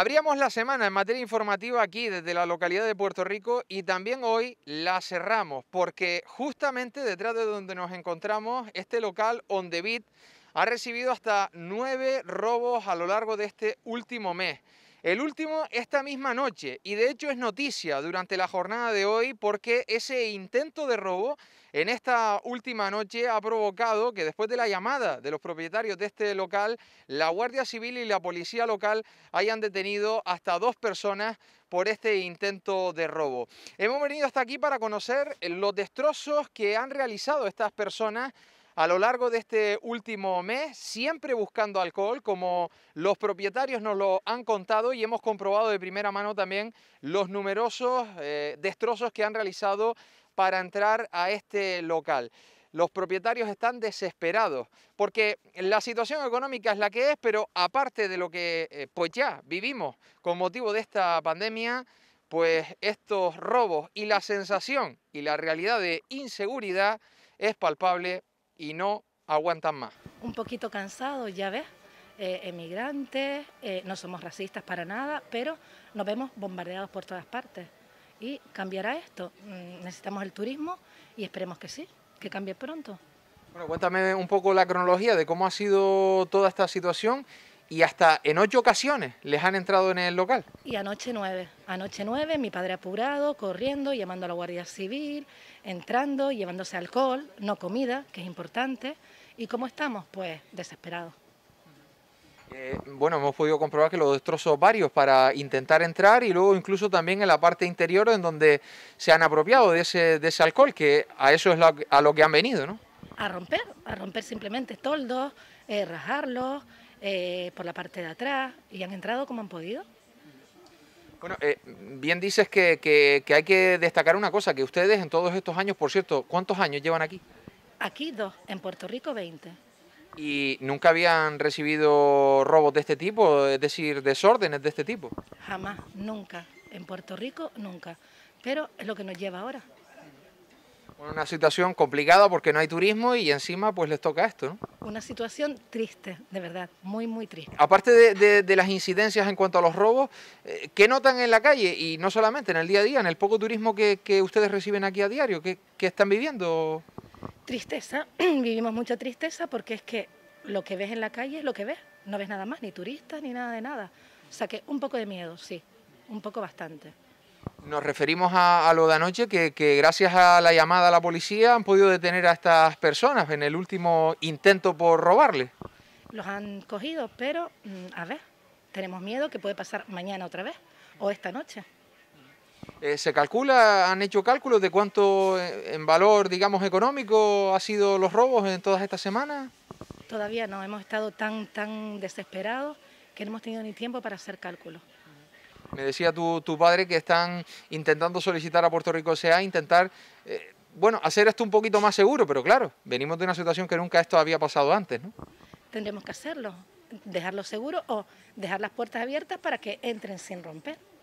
Abríamos la semana en materia informativa aquí desde la localidad de Puerto Rico y también hoy la cerramos porque justamente detrás de donde nos encontramos, este local On ha recibido hasta nueve robos a lo largo de este último mes. El último esta misma noche y de hecho es noticia durante la jornada de hoy porque ese intento de robo en esta última noche ha provocado que después de la llamada de los propietarios de este local, la Guardia Civil y la Policía Local hayan detenido hasta dos personas por este intento de robo. Hemos venido hasta aquí para conocer los destrozos que han realizado estas personas a lo largo de este último mes, siempre buscando alcohol, como los propietarios nos lo han contado y hemos comprobado de primera mano también los numerosos eh, destrozos que han realizado para entrar a este local los propietarios están desesperados, porque la situación económica es la que es, pero aparte de lo que eh, pues ya vivimos con motivo de esta pandemia, pues estos robos y la sensación y la realidad de inseguridad es palpable y no aguantan más. Un poquito cansado, ya ves, eh, emigrantes, eh, no somos racistas para nada, pero nos vemos bombardeados por todas partes. ¿Y cambiará esto? Mm, necesitamos el turismo y esperemos que sí, que cambie pronto. Bueno, cuéntame un poco la cronología de cómo ha sido toda esta situación y hasta en ocho ocasiones les han entrado en el local. Y anoche nueve, anoche nueve, mi padre apurado, corriendo, llamando a la Guardia Civil, entrando, llevándose alcohol, no comida, que es importante. ¿Y cómo estamos? Pues desesperados. Eh, bueno, hemos podido comprobar que los destrozó varios para intentar entrar y luego incluso también en la parte interior en donde se han apropiado de ese, ese alcohol, que a eso es a lo que han venido, ¿no? A romper, a romper simplemente toldos, eh, rajarlos, eh, por la parte de atrás y han entrado como han podido. Bueno, eh, bien dices que, hay que destacar una cosa, que ustedes en todos estos años, por cierto, ¿cuántos años llevan aquí? Aquí dos, en Puerto Rico 20. ¿Y nunca habían recibido robos de este tipo, es decir, desórdenes de este tipo? Jamás, nunca. En Puerto Rico, nunca. Pero es lo que nos lleva ahora. Una situación complicada porque no hay turismo y encima pues les toca esto, Una situación triste, de verdad, muy, muy triste. Aparte de, las incidencias en cuanto a los robos, eh, ¿qué notan en la calle? Y no solamente en el día a día, en el poco turismo que, ustedes reciben aquí a diario, ¿qué, qué están viviendo? Tristeza, vivimos mucha tristeza porque es que lo que ves en la calle es lo que ves, no ves nada más, ni turistas, ni nada de nada. O sea que un poco de miedo, sí, un poco bastante. Nos referimos a, lo de anoche, que, gracias a la llamada a la policía han podido detener a estas personas en el último intento por robarle. Los han cogido, pero mm, a ver, tenemos miedo que puede pasar mañana otra vez o esta noche. Eh, ¿Se calcula, han hecho cálculos de cuánto eh, en valor, digamos, económico ha sido los robos en todas estas semanas? Todavía no, hemos estado tan, tan desesperados que no hemos tenido ni tiempo para hacer cálculos. Me decía tu, tu padre que están intentando solicitar a Puerto Rico SEA, intentar, eh, bueno, hacer esto un poquito más seguro, pero claro, venimos de una situación que nunca esto había pasado antes, ¿no? Tendremos que hacerlo, dejarlo seguro o dejar las puertas abiertas para que entren sin romper.